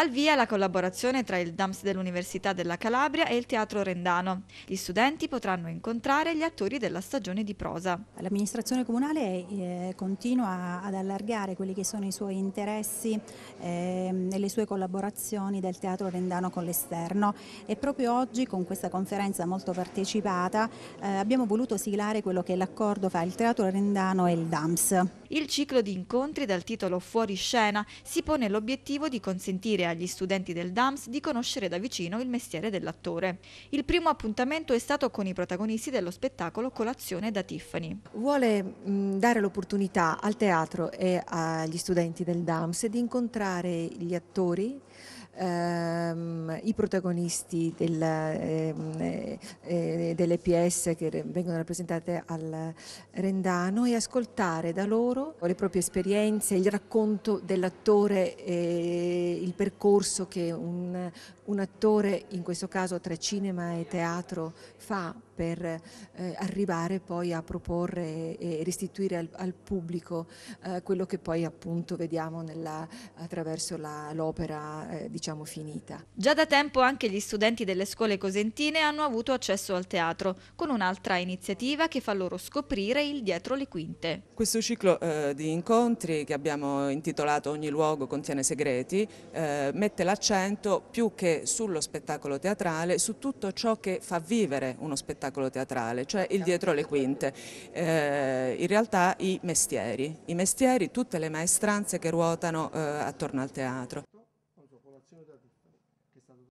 Al via la collaborazione tra il DAMS dell'Università della Calabria e il Teatro Rendano. Gli studenti potranno incontrare gli attori della stagione di prosa. L'amministrazione comunale eh, continua ad allargare quelli che sono i suoi interessi eh, e le sue collaborazioni del Teatro Rendano con l'esterno e proprio oggi con questa conferenza molto partecipata eh, abbiamo voluto siglare quello che è l'accordo fra il Teatro Rendano e il DAMS il ciclo di incontri dal titolo Fuori scena si pone l'obiettivo di consentire agli studenti del DAMS di conoscere da vicino il mestiere dell'attore. Il primo appuntamento è stato con i protagonisti dello spettacolo Colazione da Tiffany. Vuole dare l'opportunità al teatro e agli studenti del DAMS di incontrare gli attori, ehm, i protagonisti del, ehm, eh, delle, delle PS che vengono rappresentate al Rendano e ascoltare da loro le proprie esperienze, il racconto dell'attore, il percorso che un un, attore, in questo caso tra cinema e teatro, fa per eh, arrivare poi a proporre e, restituire al, al pubblico eh, quello che poi appunto vediamo nella, attraverso l'opera eh, diciamo finita. Già da tempo anche gli studenti delle scuole cosentine hanno avuto accesso al teatro con un'altra iniziativa che fa loro scoprire il dietro le quinte. Questo ciclo eh, di incontri che abbiamo intitolato Ogni luogo contiene segreti eh, mette l'accento più più che sullo spettacolo teatrale, su tutto ciò che fa vivere uno spettacolo teatrale, cioè il dietro le quinte, eh, in realtà i mestieri, i mestieri, tutte le maestranze che ruotano eh, attorno al teatro.